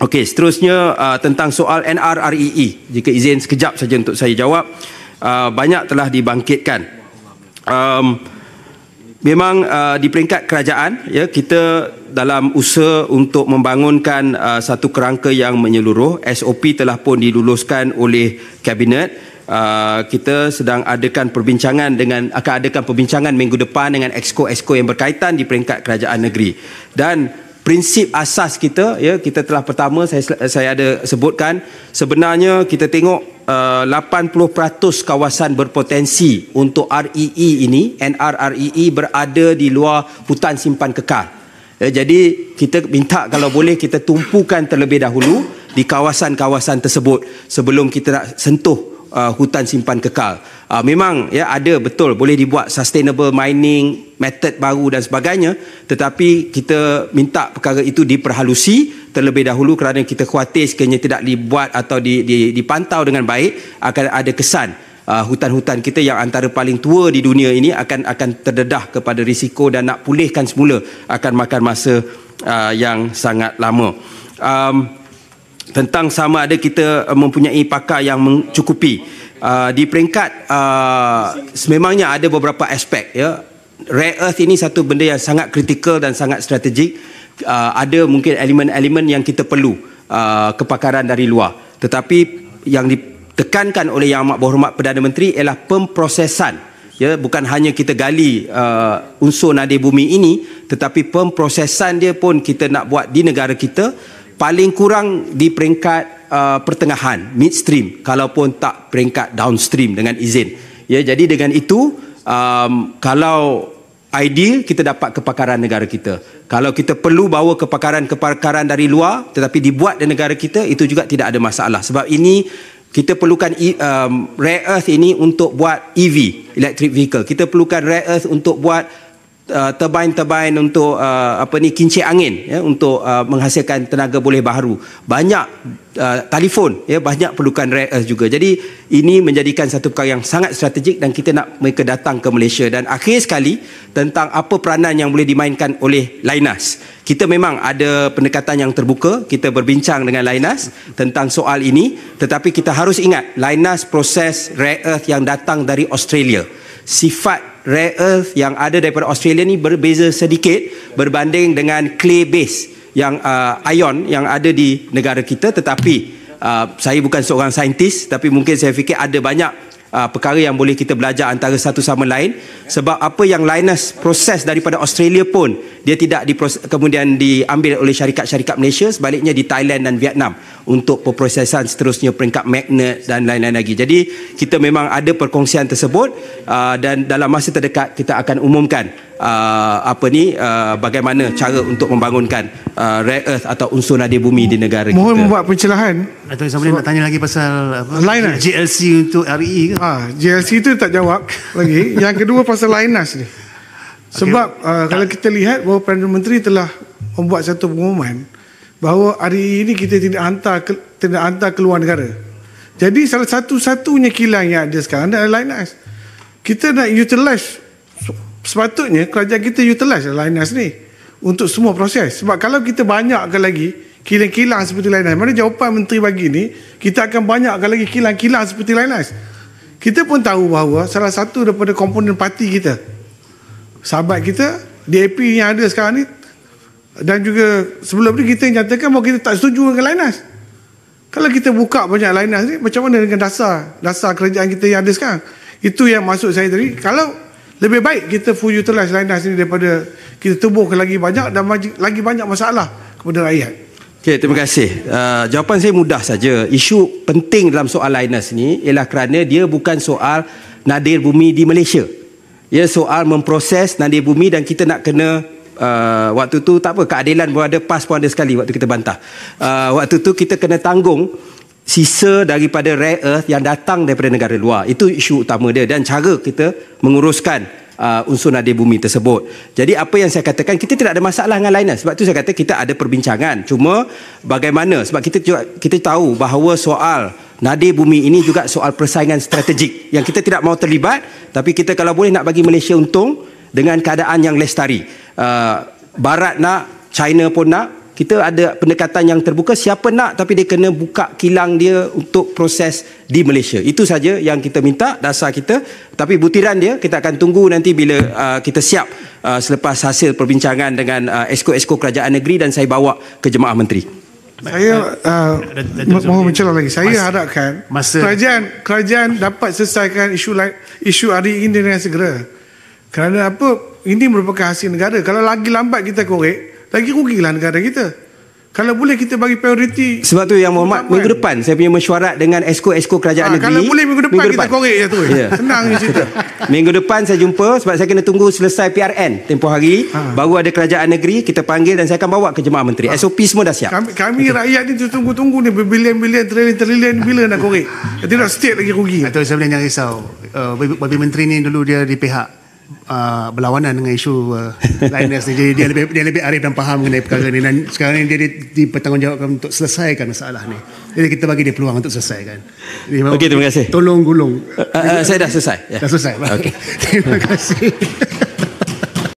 Okey, seterusnya uh, tentang soal NRREE. Jika izin sekejap saja untuk saya jawab. Uh, banyak telah dibangkitkan. Um, memang uh, di peringkat kerajaan, ya, kita dalam usaha untuk membangunkan uh, satu kerangka yang menyeluruh, SOP telah pun diluluskan oleh Kabinet. Uh, kita sedang adakan perbincangan dengan, akan adakan perbincangan minggu depan dengan exco-exco yang berkaitan di peringkat kerajaan negeri. Dan prinsip asas kita ya kita telah pertama saya saya ada sebutkan sebenarnya kita tengok uh, 80% kawasan berpotensi untuk REE e ini NRREE e berada di luar hutan simpan kekal. Ya, jadi kita minta kalau boleh kita tumpukan terlebih dahulu di kawasan-kawasan tersebut sebelum kita nak sentuh uh, hutan simpan kekal. Uh, memang ya ada betul boleh dibuat sustainable mining method baru dan sebagainya tetapi kita minta perkara itu diperhalusi terlebih dahulu kerana kita khuatir sekiranya tidak dibuat atau dipantau dengan baik akan ada kesan uh, hutan-hutan kita yang antara paling tua di dunia ini akan akan terdedah kepada risiko dan nak pulihkan semula akan makan masa uh, yang sangat lama. Um, tentang sama ada kita uh, mempunyai pakar yang mencukupi uh, di peringkat uh, memangnya ada beberapa aspek ya rare earth ini satu benda yang sangat kritikal dan sangat strategik uh, ada mungkin elemen-elemen yang kita perlu uh, kepakaran dari luar tetapi yang ditekankan oleh Yang Amat Berhormat Perdana Menteri ialah pemprosesan ya bukan hanya kita gali uh, unsur nadi bumi ini tetapi pemprosesan dia pun kita nak buat di negara kita paling kurang di peringkat uh, pertengahan midstream kalaupun tak peringkat downstream dengan izin ya jadi dengan itu um, kalau ideal kita dapat kepakaran negara kita kalau kita perlu bawa kepakaran-kepakaran dari luar tetapi dibuat di negara kita itu juga tidak ada masalah sebab ini kita perlukan e, um, rare earth ini untuk buat EV electric vehicle kita perlukan rare earth untuk buat uh, turbine-turbine untuk uh, apa ni kincir angin ya untuk uh, menghasilkan tenaga boleh baru banyak uh, telefon ya banyak perlukan rare earth uh, juga jadi ini menjadikan satu perkara yang sangat strategik dan kita nak mereka datang ke Malaysia dan akhir sekali tentang apa peranan yang boleh dimainkan oleh Linas kita memang ada pendekatan yang terbuka kita berbincang dengan Linas tentang soal ini tetapi kita harus ingat Linas proses rare earth yang datang dari Australia sifat rare earth yang ada daripada Australia ni berbeza sedikit berbanding dengan clay base yang uh, ion yang ada di negara kita tetapi uh, saya bukan seorang saintis tapi mungkin saya fikir ada banyak uh, perkara yang boleh kita belajar antara satu sama lain sebab apa yang Linus proses daripada Australia pun dia tidak diproses, kemudian diambil oleh syarikat-syarikat Malaysia sebaliknya di Thailand dan Vietnam untuk perprosesan seterusnya peringkat magnet dan lain-lain lagi jadi kita memang ada perkongsian tersebut uh, dan dalam masa terdekat kita akan umumkan uh, apa ni uh, bagaimana cara untuk membangunkan uh, rare earth atau unsur nadir bumi di negara mohon kita mohon buat pencerahan atau saya boleh nak tanya lagi pasal apa Linus. Lah. GLC untuk RE e ke ha, ah, GLC tu tak jawab lagi yang kedua pasal Linus ni sebab okay. uh, kalau kita lihat bahawa Perdana Menteri telah membuat satu pengumuman bahawa hari ini e e kita tidak hantar ke, tidak hantar keluar negara. Jadi salah satu-satunya kilang yang ada sekarang adalah Linus. Kita nak utilize sepatutnya kerajaan kita utilize Linus ni untuk semua proses sebab kalau kita banyakkan lagi kilang-kilang seperti Linus mana jawapan menteri bagi ni kita akan banyakkan lagi kilang-kilang seperti Linus kita pun tahu bahawa salah satu daripada komponen parti kita sahabat kita DAP yang ada sekarang ni dan juga sebelum ni kita nyatakan bahawa kita tak setuju dengan Linus kalau kita buka banyak lain Linus ni macam mana dengan dasar dasar kerajaan kita yang ada sekarang itu yang maksud saya tadi kalau lebih baik kita full utilize Linas ini daripada kita tubuhkan lagi banyak dan lagi banyak masalah kepada rakyat. Okay, terima kasih. Uh, jawapan saya mudah saja. Isu penting dalam soal Linas ini ialah kerana dia bukan soal nadir bumi di Malaysia. Ia soal memproses nadir bumi dan kita nak kena Uh, waktu tu tak apa keadilan pun ada pas pun ada sekali waktu kita bantah uh, waktu tu kita kena tanggung sisa daripada rare earth yang datang daripada negara luar itu isu utama dia dan cara kita menguruskan uh, unsur nadir bumi tersebut. Jadi apa yang saya katakan, kita tidak ada masalah dengan lainnya. Sebab tu saya kata kita ada perbincangan. Cuma bagaimana, sebab kita juga, kita tahu bahawa soal nadir bumi ini juga soal persaingan strategik yang kita tidak mahu terlibat. Tapi kita kalau boleh nak bagi Malaysia untung dengan keadaan yang lestari. Uh, Barat nak, China pun nak, kita ada pendekatan yang terbuka siapa nak tapi dia kena buka kilang dia untuk proses di Malaysia itu saja yang kita minta dasar kita tapi butiran dia kita akan tunggu nanti bila uh, kita siap uh, selepas hasil perbincangan dengan esko-esko uh, kerajaan negeri dan saya bawa ke jemaah menteri saya uh, mohon mencela lagi saya masa, harapkan masa kerajaan kerajaan dapat selesaikan isu isu hari ini dengan segera kerana apa ini merupakan hasil negara kalau lagi lambat kita korek lagi rugilah negara kita. Kalau boleh kita bagi prioriti Sebab tu yang Muhammad minggu depan saya punya mesyuarat dengan esko-esko kerajaan ha, negeri. Kalau boleh minggu depan, minggu depan. kita korek je tu. Yeah. Senang ni cerita. Minggu depan saya jumpa sebab saya kena tunggu selesai PRN tempoh hari ha. baru ada kerajaan negeri kita panggil dan saya akan bawa ke jemaah menteri. Ha. SOP semua dah siap. Kami, kami okay. rakyat ni tunggu-tunggu ni berbilion-bilion trilion-trilion bila nak korek. Tidak state lagi rugi. Atau saya boleh jangan risau. Uh, eh, Bapak menteri ni dulu dia di pihak uh, berlawanan dengan isu uh, Linus ni jadi dia lebih dia lebih arif dan faham mengenai perkara ni dan sekarang ni dia dipertanggungjawabkan untuk selesaikan masalah ni jadi kita bagi dia peluang untuk selesaikan okey terima kasih tolong gulung uh, uh, uh saya dah selesai yeah. dah selesai okey terima kasih